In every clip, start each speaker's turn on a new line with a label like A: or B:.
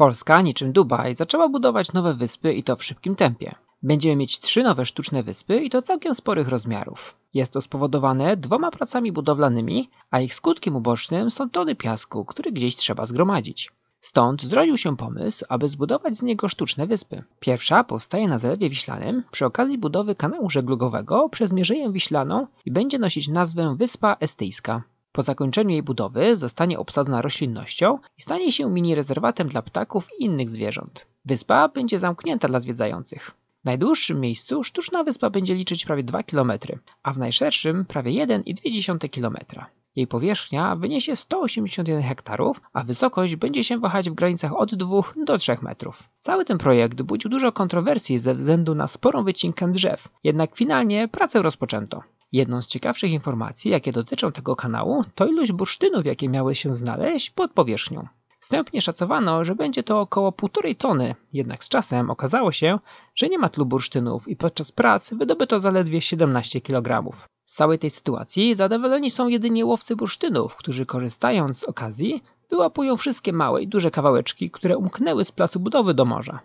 A: Polska, niczym Dubaj, zaczęła budować nowe wyspy i to w szybkim tempie. Będziemy mieć trzy nowe sztuczne wyspy i to całkiem sporych rozmiarów. Jest to spowodowane dwoma pracami budowlanymi, a ich skutkiem ubocznym są tony piasku, który gdzieś trzeba zgromadzić. Stąd zrodził się pomysł, aby zbudować z niego sztuczne wyspy. Pierwsza powstaje na Zalewie Wiślanym przy okazji budowy kanału żeglugowego przez Mierzeję Wiślaną i będzie nosić nazwę Wyspa Estyjska. Po zakończeniu jej budowy zostanie obsadzona roślinnością i stanie się mini rezerwatem dla ptaków i innych zwierząt. Wyspa będzie zamknięta dla zwiedzających. W najdłuższym miejscu sztuczna wyspa będzie liczyć prawie 2 km, a w najszerszym prawie 1,2 km. Jej powierzchnia wyniesie 181 hektarów, a wysokość będzie się wahać w granicach od 2 do 3 metrów. Cały ten projekt budził dużo kontrowersji ze względu na sporą wycinkę drzew, jednak finalnie pracę rozpoczęto. Jedną z ciekawszych informacji, jakie dotyczą tego kanału, to ilość bursztynów, jakie miały się znaleźć pod powierzchnią. Wstępnie szacowano, że będzie to około 1,5 tony, jednak z czasem okazało się, że nie ma tlu bursztynów i podczas prac wydobyto zaledwie 17 kg. Z całej tej sytuacji zadowoleni są jedynie łowcy bursztynów, którzy korzystając z okazji wyłapują wszystkie małe i duże kawałeczki, które umknęły z placu budowy do morza.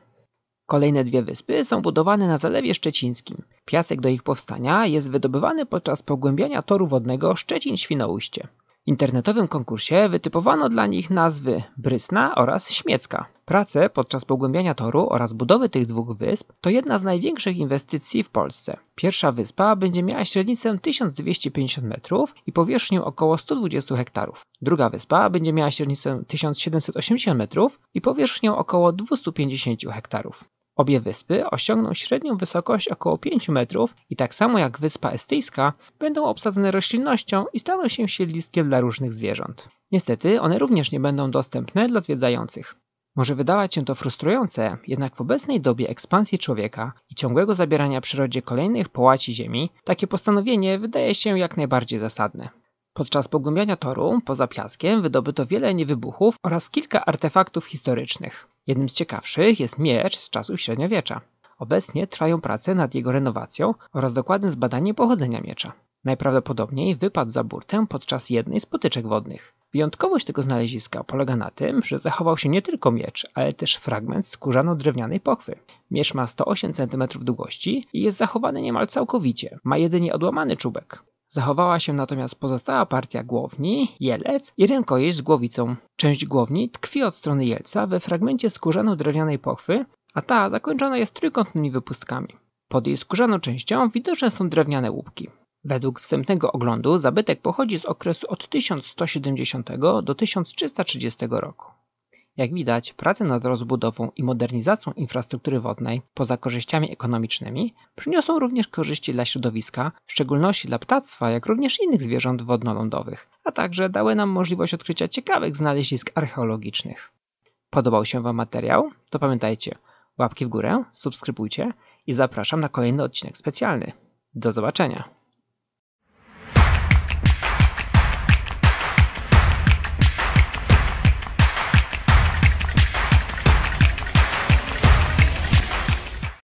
A: Kolejne dwie wyspy są budowane na Zalewie Szczecińskim. Piasek do ich powstania jest wydobywany podczas pogłębiania toru wodnego Szczecin-Świnoujście. W internetowym konkursie wytypowano dla nich nazwy Brysna oraz Śmiecka. Prace podczas pogłębiania toru oraz budowy tych dwóch wysp to jedna z największych inwestycji w Polsce. Pierwsza wyspa będzie miała średnicę 1250 metrów i powierzchnię około 120 hektarów. Druga wyspa będzie miała średnicę 1780 metrów i powierzchnię około 250 hektarów. Obie wyspy osiągną średnią wysokość około 5 metrów i tak samo jak wyspa estyjska będą obsadzone roślinnością i staną się siedliskiem dla różnych zwierząt. Niestety one również nie będą dostępne dla zwiedzających. Może wydawać się to frustrujące, jednak w obecnej dobie ekspansji człowieka i ciągłego zabierania przyrodzie kolejnych połaci ziemi, takie postanowienie wydaje się jak najbardziej zasadne. Podczas pogłębiania toru, poza piaskiem, wydobyto wiele niewybuchów oraz kilka artefaktów historycznych. Jednym z ciekawszych jest miecz z czasów średniowiecza. Obecnie trwają prace nad jego renowacją oraz dokładne zbadanie pochodzenia miecza. Najprawdopodobniej wypadł za burtę podczas jednej z potyczek wodnych. Wyjątkowość tego znaleziska polega na tym, że zachował się nie tylko miecz, ale też fragment skórzano-drewnianej pochwy. Miecz ma 108 cm długości i jest zachowany niemal całkowicie, ma jedynie odłamany czubek. Zachowała się natomiast pozostała partia głowni, jelec i rękojeść z głowicą. Część głowni tkwi od strony jelca we fragmencie skórzano-drewnianej pochwy, a ta zakończona jest trójkątnymi wypustkami. Pod jej skórzaną częścią widoczne są drewniane łupki. Według wstępnego oglądu zabytek pochodzi z okresu od 1170 do 1330 roku. Jak widać, prace nad rozbudową i modernizacją infrastruktury wodnej, poza korzyściami ekonomicznymi, przyniosą również korzyści dla środowiska, w szczególności dla ptactwa, jak również innych zwierząt wodnolądowych, a także dały nam możliwość odkrycia ciekawych znalezisk archeologicznych. Podobał się Wam materiał? To pamiętajcie, łapki w górę, subskrybujcie i zapraszam na kolejny odcinek specjalny. Do zobaczenia!